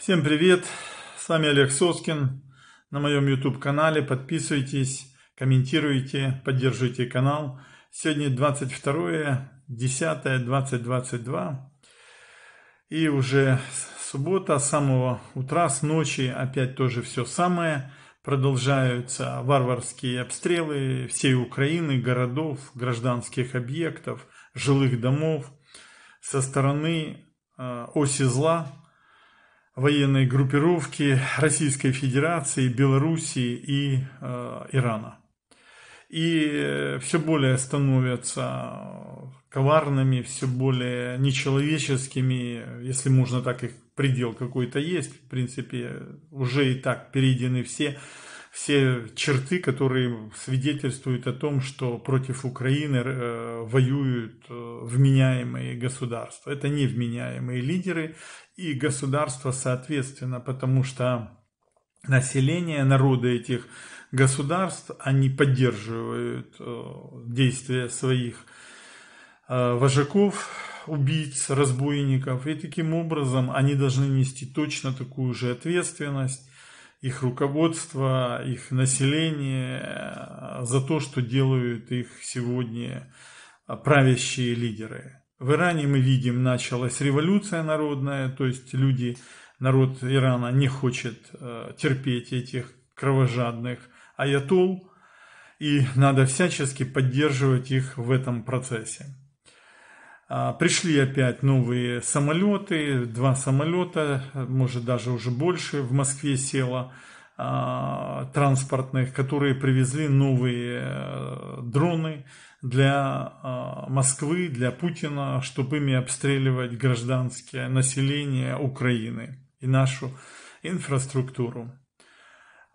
Всем привет! С вами Олег Соскин на моем YouTube канале. Подписывайтесь, комментируйте, поддерживайте канал. Сегодня 22 10 2022 и уже суббота с самого утра, с ночи опять тоже все самое. Продолжаются варварские обстрелы всей Украины, городов, гражданских объектов, жилых домов со стороны э, оси зла, военной группировки Российской Федерации, Белоруссии и э, Ирана. И э, все более становятся коварными, все более нечеловеческими, если можно так их предел какой-то есть, в принципе, уже и так перейдены все все черты, которые свидетельствуют о том, что против Украины э, воюют э, вменяемые государства. Это невменяемые лидеры и государства соответственно, потому что население, народы этих государств, они поддерживают э, действия своих вожаков, убийц, разбойников, и таким образом они должны нести точно такую же ответственность их руководство, их население э, за то, что делают их сегодня э, правящие лидеры. В Иране мы видим, началась революция народная, то есть люди, народ Ирана не хочет э, терпеть этих кровожадных аятол, и надо всячески поддерживать их в этом процессе. А, пришли опять новые самолеты, два самолета, может даже уже больше в Москве село а, транспортных, которые привезли новые э, дроны для а, Москвы, для Путина, чтобы ими обстреливать гражданское население Украины и нашу инфраструктуру.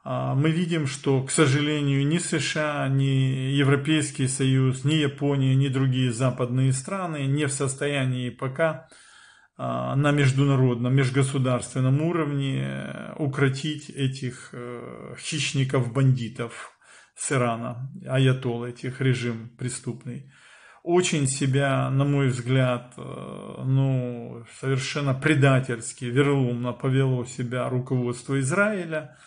А, мы видим, что, к сожалению, ни США, ни Европейский Союз, ни Япония, ни другие западные страны не в состоянии пока а, на международном, межгосударственном уровне э, укротить этих э, хищников-бандитов с Ирана, аятол этих, режим преступный. Очень себя, на мой взгляд, э, ну, совершенно предательски, верломно повело себя руководство Израиля –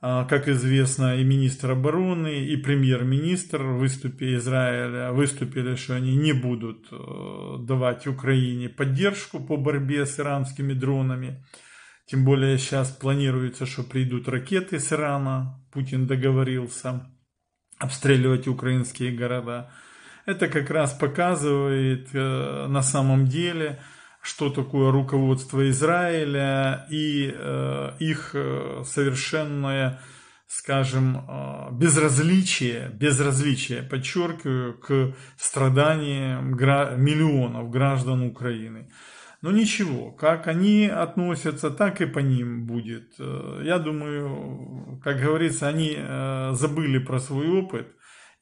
а, как известно, и министр обороны, и премьер-министр выступили Израиля, выступили, что они не будут э, давать Украине поддержку по борьбе с иранскими дронами. Тем более сейчас планируется, что придут ракеты с Ирана. Путин договорился обстреливать украинские города. Это как раз показывает э, на самом деле, что такое руководство Израиля и э, их э, совершенное, скажем, э, безразличие, безразличие, подчеркиваю, к страданиям гра- миллионов граждан Украины. Но ничего, как они относятся, так и по ним будет. Э, я думаю, как говорится, они э, забыли про свой опыт,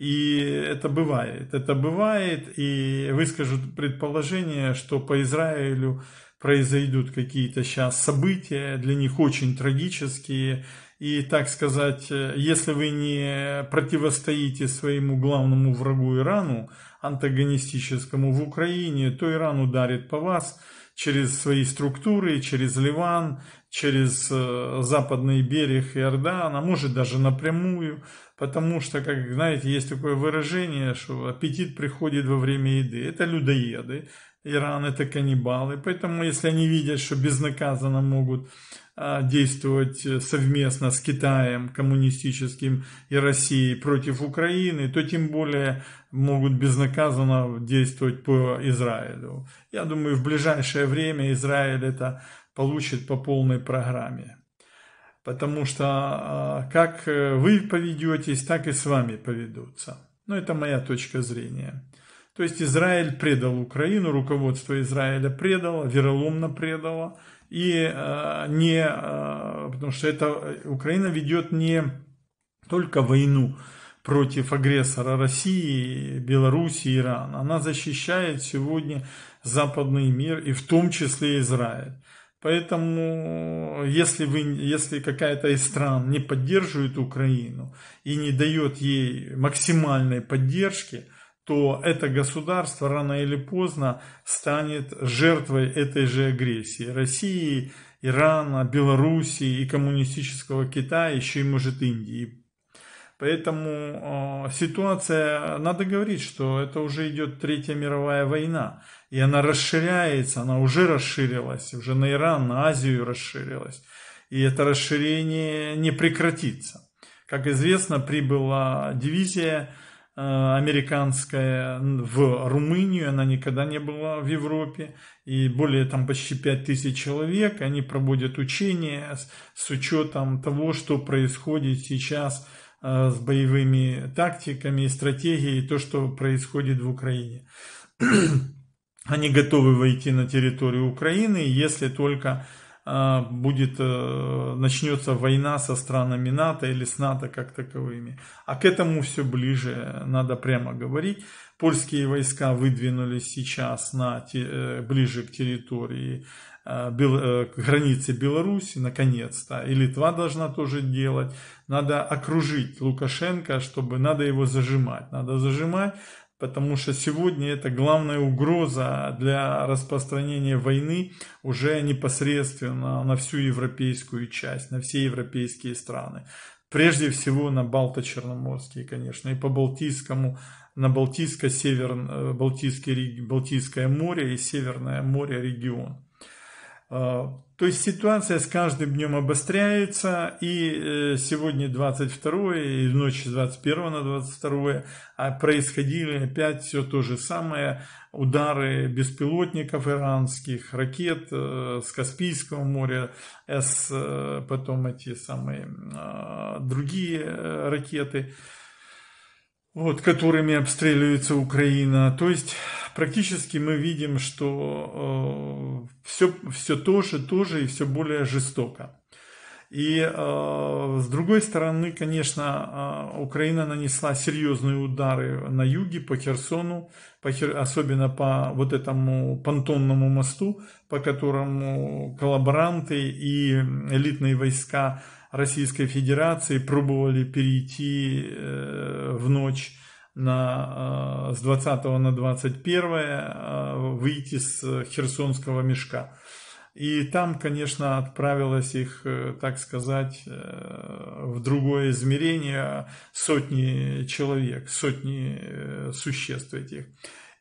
и это бывает, это бывает, и выскажут предположение, что по Израилю произойдут какие-то сейчас события, для них очень трагические, и, так сказать, если вы не противостоите своему главному врагу Ирану, антагонистическому в Украине, то Иран ударит по вас через свои структуры, через Ливан, через э, западный берег Иордана, может даже напрямую. Потому что, как знаете, есть такое выражение, что аппетит приходит во время еды. Это людоеды, Иран это каннибалы. Поэтому, если они видят, что безнаказанно могут а, действовать э, совместно с Китаем коммунистическим и Россией против Украины, то тем более могут безнаказанно действовать по Израилю. Я думаю, в ближайшее время Израиль это получит по полной программе потому что а, как э, вы поведетесь, так и с вами поведутся. Но ну, это моя точка зрения. То есть Израиль предал Украину, руководство Израиля предало, вероломно предало. И а, не, а, потому что это Украина ведет не только войну против агрессора России, Беларуси, Ирана. Она защищает сегодня западный мир и в том числе Израиль. Поэтому, если, вы, если какая-то из стран не поддерживает Украину и не дает ей максимальной поддержки, то это государство рано или поздно станет жертвой этой же агрессии России, Ирана, Белоруссии и коммунистического Китая, еще и может Индии. Поэтому э, ситуация, надо говорить, что это уже идет Третья мировая война, и она расширяется, она уже расширилась, уже на Иран, на Азию расширилась, и это расширение не прекратится. Как известно, прибыла дивизия э, американская в Румынию, она никогда не была в Европе, и более там почти 5000 человек, они проводят учения с, с учетом того, что происходит сейчас в Э, с боевыми тактиками и стратегией, то, что происходит в Украине. Они готовы войти на территорию Украины, если только а, будет, э, начнется война со странами НАТО или с НАТО как таковыми. А к этому все ближе, э, надо прямо говорить. Польские войска выдвинулись сейчас на, э, ближе к территории к границе Беларуси, наконец-то, и Литва должна тоже делать. Надо окружить Лукашенко, чтобы надо его зажимать. Надо зажимать, потому что сегодня это главная угроза для распространения войны уже непосредственно на всю европейскую часть, на все европейские страны. Прежде всего на Балто-Черноморские, конечно, и по Балтийскому, на балтийско Север, э, Балтийское, Балтийское море и Северное море регион. А, то есть ситуация с каждым днем обостряется, и э, сегодня 22 и в ночь с 21 на 22 а происходили опять все то же самое. Удары беспилотников иранских, ракет э, с Каспийского моря, с э, потом эти самые а, другие ракеты вот, которыми обстреливается Украина. То есть практически мы видим, что э, все, все то же, то же и все более жестоко. И э, с другой стороны, конечно, э, Украина нанесла серьезные удары на юге, по Херсону, по Хер... особенно по вот этому понтонному мосту, по которому коллаборанты и элитные войска Российской Федерации пробовали перейти э, в ночь на, э, с 20 на 21 э, выйти с Херсонского мешка. И там, конечно, отправилось их, э, так сказать, в другое измерение сотни человек, сотни существ этих.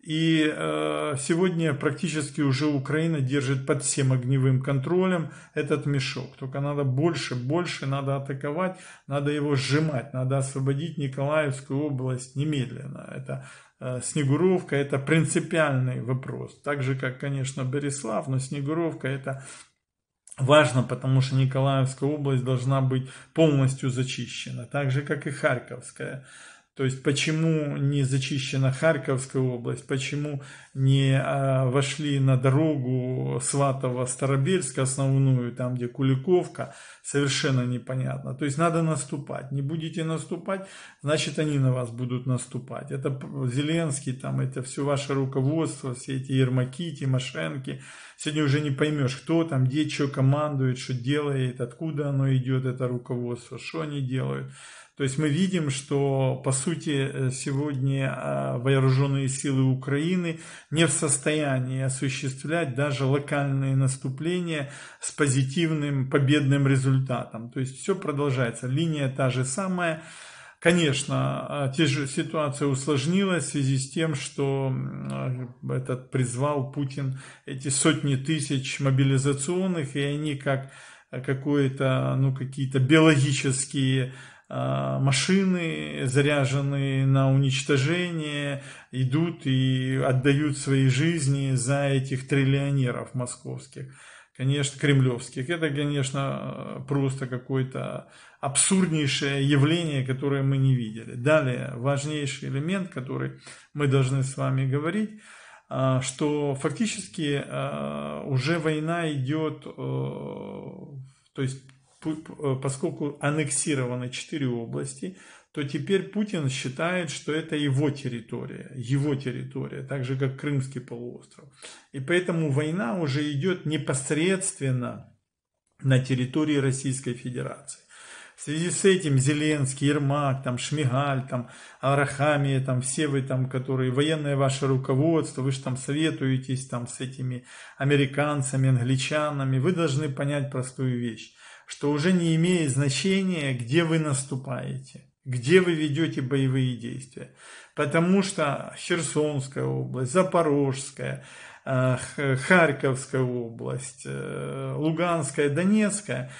И э, сегодня практически уже Украина держит под всем огневым контролем этот мешок. Только надо больше, больше надо атаковать, надо его сжимать, надо освободить Николаевскую область немедленно. Это э, Снегуровка, это принципиальный вопрос. Так же, как, конечно, Береслав, но Снегуровка это важно, потому что Николаевская область должна быть полностью зачищена. Так же, как и Харьковская область то есть почему не зачищена Харьковская область, почему не э, вошли на дорогу Сватово-Старобельск основную, там где Куликовка, совершенно непонятно. То есть надо наступать. Не будете наступать, значит они на вас будут наступать. Это Зеленский, там это все ваше руководство, все эти Ермаки, Тимошенки. Сегодня уже не поймешь, кто там, где, что командует, что делает, откуда оно идет, это руководство, что они делают. То есть мы видим, что по сути э, сегодня э, вооруженные силы Украины не в состоянии осуществлять даже локальные наступления с позитивным победным результатом. То есть все продолжается, линия та же самая. Конечно, э, те же ситуация усложнилась в связи с тем, что этот призвал Путин эти сотни тысяч мобилизационных, и они как какое-то, ну, какие-то биологические Э, машины, заряженные на уничтожение, идут и отдают свои жизни за этих триллионеров московских, конечно, кремлевских. Это, конечно, э, просто какое-то абсурднейшее явление, которое мы не видели. Далее, важнейший элемент, который мы должны с вами говорить, э, что фактически уже война идет, то есть Э, поскольку аннексированы четыре области, то теперь Путин считает, что это его территория, его территория, так же как Крымский полуостров. И поэтому война уже идет непосредственно на территории Российской Федерации. В связи с этим Зеленский, Ермак, там, Шмигаль, там, Арахамия, там, все вы там, которые, военное ваше руководство, вы же там советуетесь там с этими американцами, англичанами, вы должны понять простую вещь что уже не имеет значения, где вы наступаете, где вы ведете боевые действия. Потому что Херсонская область, Запорожская, э, Харьковская область, э, Луганская, Донецкая,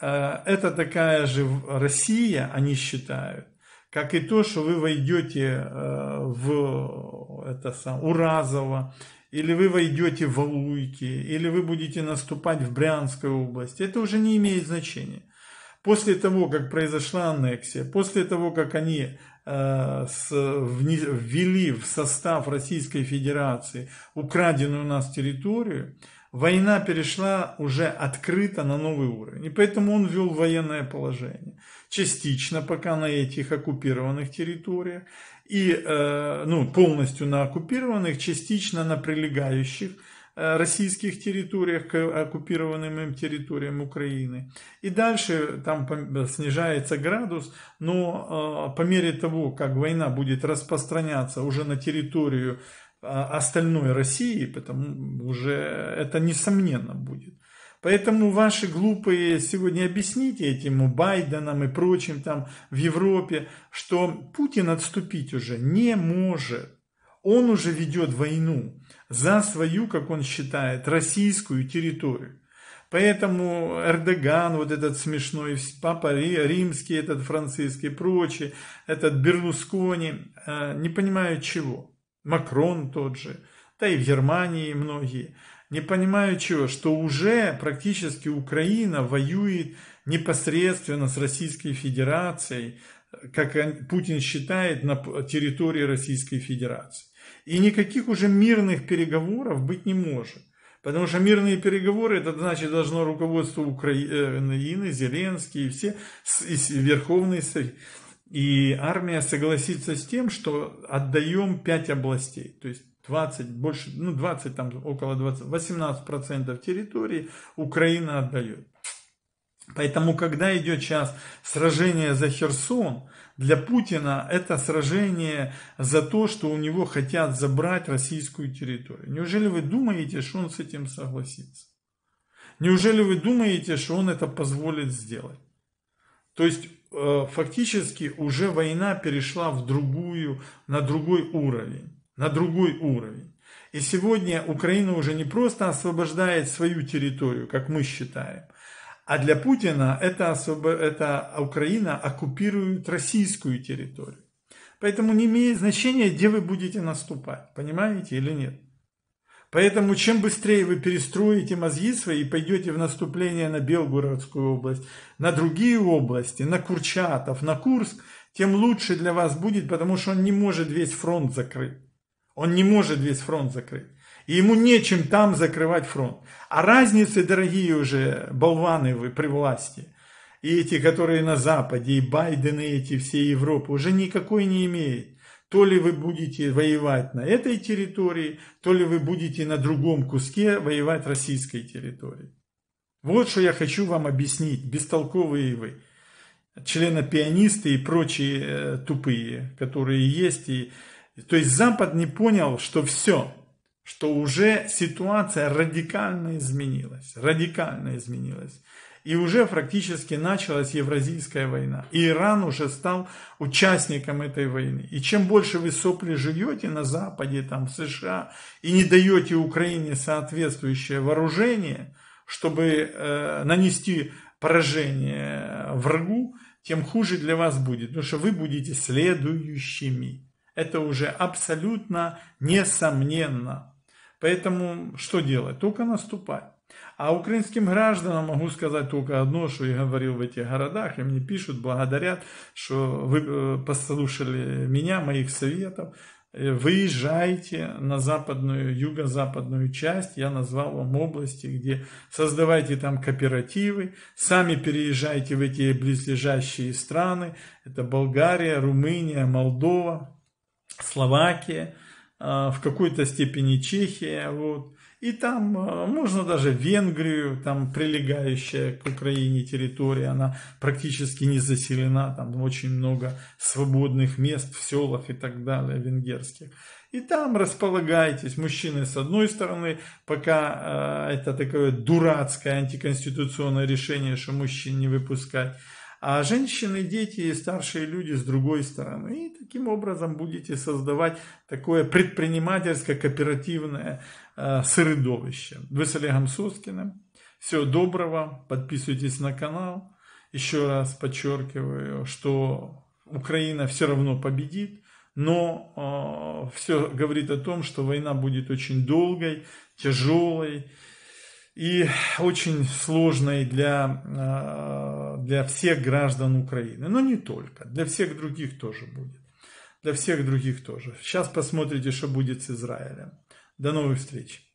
э, это такая же Россия, они считают, как и то, что вы войдете в это сам, Уразово или вы войдете в Алуйки, или вы будете наступать в Брянской области, это уже не имеет значения. После того, как произошла аннексия, после того, как они э, с, ввели в состав Российской Федерации украденную у нас территорию, война перешла уже открыто на новый уровень. И поэтому он ввел военное положение. Частично пока на этих оккупированных территориях, и э, ну, полностью на оккупированных, частично на прилегающих э, российских территориях к оккупированным им территориям Украины. И дальше там снижается градус, но э, по мере того, как война будет распространяться уже на территорию а, остальной России, потому уже это несомненно будет. Поэтому ваши глупые сегодня объясните этим Байденам и прочим там в Европе, что Путин отступить уже не может. Он уже ведет войну за свою, как он считает, российскую территорию. Поэтому Эрдоган, вот этот смешной папа римский, этот французский и прочие, этот Берлускони, э, не понимают чего. Макрон тот же, да и в Германии многие, не понимают, чего, что уже практически Украина воюет непосредственно с Российской Федерацией, как Путин считает, на территории Российской Федерации. И никаких уже мирных переговоров быть не может. Потому что мирные переговоры, это значит должно руководство Украины, э, Зеленский и все, и Верховный Совет. И армия согласится с тем, что отдаем 5 областей, то есть 20, больше, ну 20, там около 20, 18% территории Украина отдает. Поэтому, когда идет сейчас сражение за Херсон, для Путина это сражение за то, что у него хотят забрать российскую территорию. Неужели вы думаете, что он с этим согласится? Неужели вы думаете, что он это позволит сделать? То есть э, фактически уже война перешла в другую, на другой уровень. На другой уровень. И сегодня Украина уже не просто освобождает свою территорию, как мы считаем, а для Путина это, особо, это Украина оккупирует российскую территорию. Поэтому не имеет значения, где вы будете наступать, понимаете или нет. Поэтому чем быстрее вы перестроите мозги свои и пойдете в наступление на Белгородскую область, на другие области, на Курчатов, на Курск, тем лучше для вас будет, потому что он не может весь фронт закрыть. Он не может весь фронт закрыть. И ему нечем там закрывать фронт. А разницы, дорогие уже болваны вы при власти, и эти, которые на Западе, и Байден, и эти, все Европы, уже никакой не имеет то ли вы будете воевать на этой территории, то ли вы будете на другом куске воевать российской территории. Вот что я хочу вам объяснить, бестолковые вы, членопионисты и прочие э, тупые, которые есть. И, то есть Запад не понял, что все, что уже ситуация радикально изменилась, радикально изменилась. И уже практически началась Евразийская война. И Иран уже стал участником этой войны. И чем больше вы сопли живете на Западе, там, в США, и не даете Украине соответствующее вооружение, чтобы э, нанести поражение врагу, тем хуже для вас будет, потому что вы будете следующими. Это уже абсолютно несомненно. Поэтому что делать? Только наступать. А украинским гражданам могу сказать только одно, что я говорил в этих городах, и мне пишут, благодарят, что вы э, послушали меня, моих советов. Э, выезжайте на западную, юго-западную часть, я назвал вам области, где создавайте там кооперативы, сами переезжайте в эти близлежащие страны, это Болгария, Румыния, Молдова, Словакия, Э, в какой-то степени Чехия, вот. И там э, можно даже Венгрию, там прилегающая к Украине территория, она практически не заселена, там очень много свободных мест в селах и так далее венгерских. И там располагайтесь, мужчины с одной стороны, пока э, это такое дурацкое антиконституционное решение, что мужчин не выпускать, а женщины, дети и старшие люди с другой стороны. И таким образом будете создавать такое предпринимательское кооперативное э, средовище. Вы с Олегом Соскиным. Всего доброго, подписывайтесь на канал. Еще раз подчеркиваю, что Украина все равно победит, но э, все говорит о том, что война будет очень долгой, тяжелой и очень сложной для, э, для всех граждан Украины. Но не только, для всех других тоже будет. Для всех других тоже. Сейчас посмотрите, что будет с Израилем. До новых встреч.